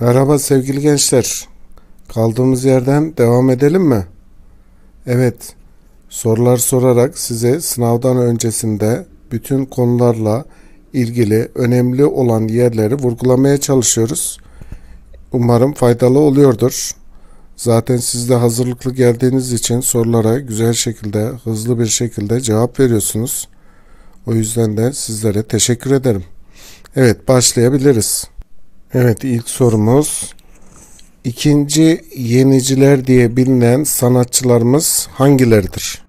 Merhaba sevgili gençler. Kaldığımız yerden devam edelim mi? Evet. Sorular sorarak size sınavdan öncesinde bütün konularla ilgili önemli olan yerleri vurgulamaya çalışıyoruz. Umarım faydalı oluyordur. Zaten siz de hazırlıklı geldiğiniz için sorulara güzel şekilde, hızlı bir şekilde cevap veriyorsunuz. O yüzden de sizlere teşekkür ederim. Evet, başlayabiliriz. Evet ilk sorumuz ikinci yeniciler diye bilinen sanatçılarımız hangileridir?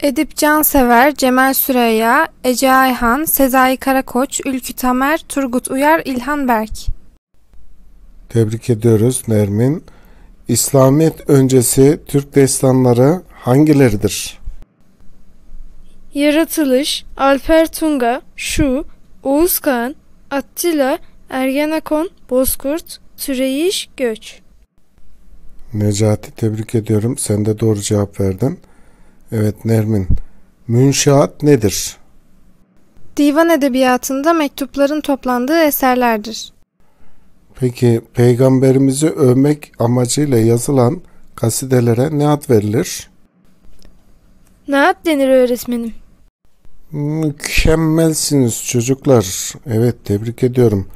Edip Cansever, Cemal Süreya, Ece Ayhan, Sezai Karakoç, Ülkü Tamer, Turgut Uyar, İlhan Berk. Tebrik ediyoruz Nermin. İslamiyet öncesi Türk destanları hangileridir? Yaratılış, Alper Tunga, Şu, Oğuz Kağan, Attila, Ergenekon, Bozkurt, Türeyiş, Göç. Necati tebrik ediyorum. Sen de doğru cevap verdin. Evet Nermin. Münşaat nedir? Divan edebiyatında mektupların toplandığı eserlerdir. Peki peygamberimizi övmek amacıyla yazılan kasidelere ne ad verilir? Ne ad denir öğretmenim? Mükemmelsiniz çocuklar. Evet tebrik ediyorum.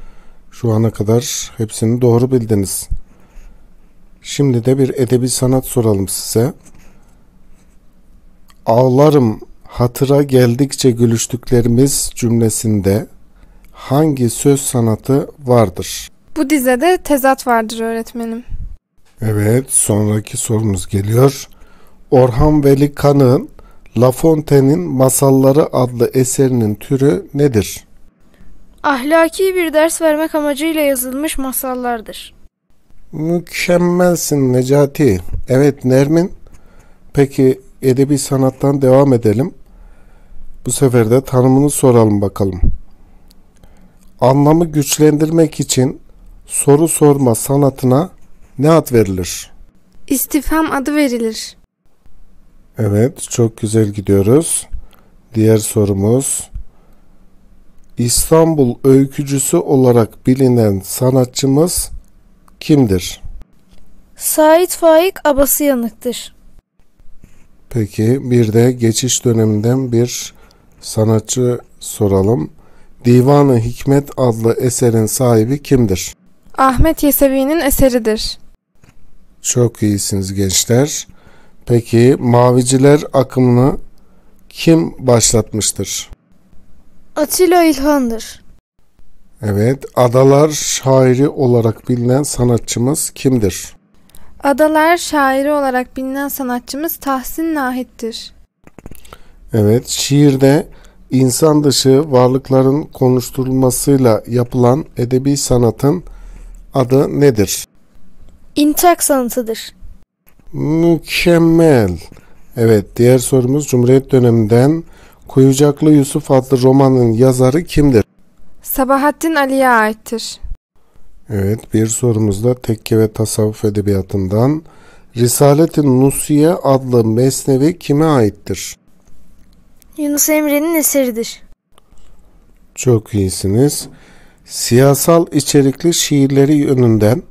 Şu ana kadar hepsini doğru bildiniz. Şimdi de bir edebi sanat soralım size. Ağlarım hatıra geldikçe gülüştüklerimiz cümlesinde hangi söz sanatı vardır? Bu dizede tezat vardır öğretmenim. Evet, sonraki sorumuz geliyor. Orhan Veli Kanık'ın La Fontaine'in Masalları adlı eserinin türü nedir? ahlaki bir ders vermek amacıyla yazılmış masallardır. Mükemmelsin Necati. Evet Nermin. Peki edebi sanattan devam edelim. Bu sefer de tanımını soralım bakalım. Anlamı güçlendirmek için soru sorma sanatına ne ad verilir? İstifham adı verilir. Evet, çok güzel gidiyoruz. Diğer sorumuz İstanbul öykücüsü olarak bilinen sanatçımız kimdir? Said Faik Abasıyanık'tır. Peki bir de geçiş döneminden bir sanatçı soralım. Divanı Hikmet adlı eserin sahibi kimdir? Ahmet Yesevi'nin eseridir. Çok iyisiniz gençler. Peki Maviciler akımını kim başlatmıştır? Atilla İlhan'dır. Evet, Adalar şairi olarak bilinen sanatçımız kimdir? Adalar şairi olarak bilinen sanatçımız Tahsin Nahit'tir. Evet, şiirde insan dışı varlıkların konuşturulmasıyla yapılan edebi sanatın adı nedir? İntak sanatıdır. Mükemmel. Evet, diğer sorumuz Cumhuriyet döneminden Kuyucaklı Yusuf adlı romanın yazarı kimdir? Sabahattin Ali'ye aittir. Evet bir sorumuz da tekke ve tasavvuf edebiyatından Risalet-i Nusiye adlı mesnevi kime aittir? Yunus Emre'nin eseridir. Çok iyisiniz. Siyasal içerikli şiirleri yönünden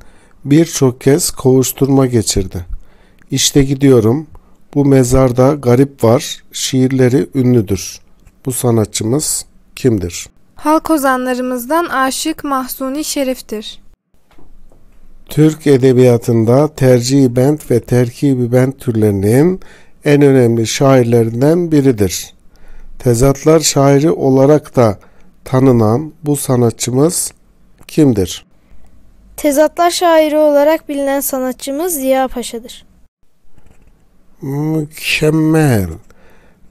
birçok kez kovuşturma geçirdi. İşte gidiyorum, bu mezarda garip var, şiirleri ünlüdür. Bu sanatçımız kimdir? Halk ozanlarımızdan Aşık Mahzuni Şerif'tir. Türk edebiyatında tercih bent ve terkibi bent türlerinin en önemli şairlerinden biridir. Tezatlar şairi olarak da tanınan bu sanatçımız kimdir? Tezatlar şairi olarak bilinen sanatçımız Ziya Paşa'dır mükemmel.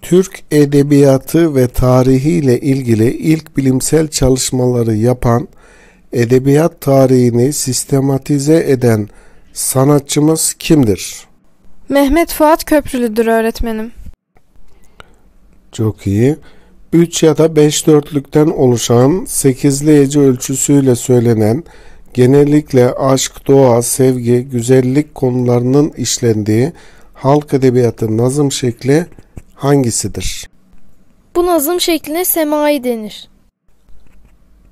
Türk edebiyatı ve tarihiyle ilgili ilk bilimsel çalışmaları yapan, edebiyat tarihini sistematize eden sanatçımız kimdir? Mehmet Fuat Köprülü'dür öğretmenim. Çok iyi. 3 ya da 5 dörtlükten oluşan 8 ölçüsüyle söylenen genellikle aşk, doğa, sevgi, güzellik konularının işlendiği halk edebiyatı nazım şekli hangisidir? Bu nazım şekline semai denir.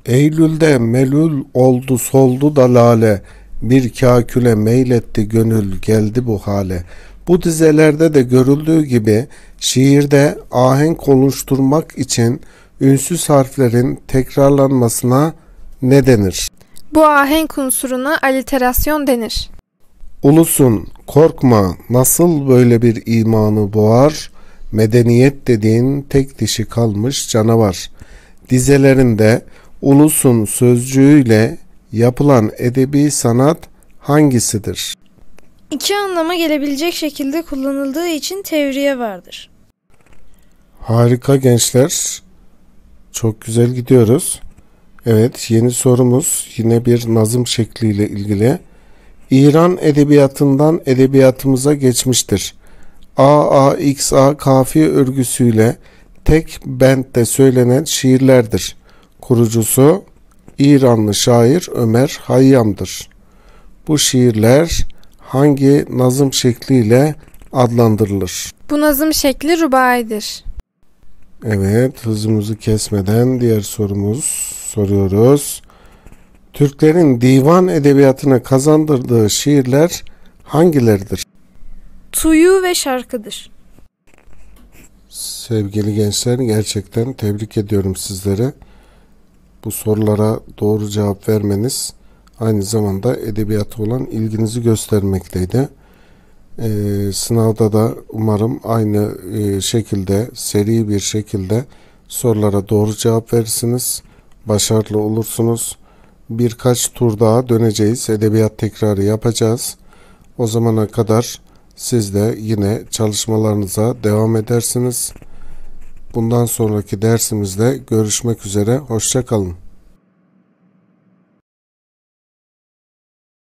Eylül'de melül oldu soldu da lale, bir kaküle meyletti gönül geldi bu hale. Bu dizelerde de görüldüğü gibi şiirde ahenk konuşturmak için ünsüz harflerin tekrarlanmasına ne denir? Bu ahenk unsuruna aliterasyon denir. Ulusun korkma nasıl böyle bir imanı boğar medeniyet dediğin tek dişi kalmış canavar dizelerinde ulusun sözcüğüyle yapılan edebi sanat hangisidir? İki anlama gelebilecek şekilde kullanıldığı için tevriye vardır. Harika gençler. Çok güzel gidiyoruz. Evet yeni sorumuz yine bir nazım şekliyle ilgili. İran edebiyatından edebiyatımıza geçmiştir. AAXA kafi örgüsüyle tek bentte söylenen şiirlerdir. Kurucusu İranlı şair Ömer Hayyam'dır. Bu şiirler hangi nazım şekliyle adlandırılır? Bu nazım şekli rubaidir. Evet hızımızı kesmeden diğer sorumuz soruyoruz. Türklerin divan edebiyatına kazandırdığı şiirler hangileridir? Tuyu ve şarkıdır. Sevgili gençler gerçekten tebrik ediyorum sizlere. Bu sorulara doğru cevap vermeniz aynı zamanda edebiyata olan ilginizi göstermekteydi. Ee, sınavda da umarım aynı e, şekilde seri bir şekilde sorulara doğru cevap verirsiniz. Başarılı olursunuz birkaç tur daha döneceğiz. Edebiyat tekrarı yapacağız. O zamana kadar siz de yine çalışmalarınıza devam edersiniz. Bundan sonraki dersimizde görüşmek üzere. Hoşçakalın.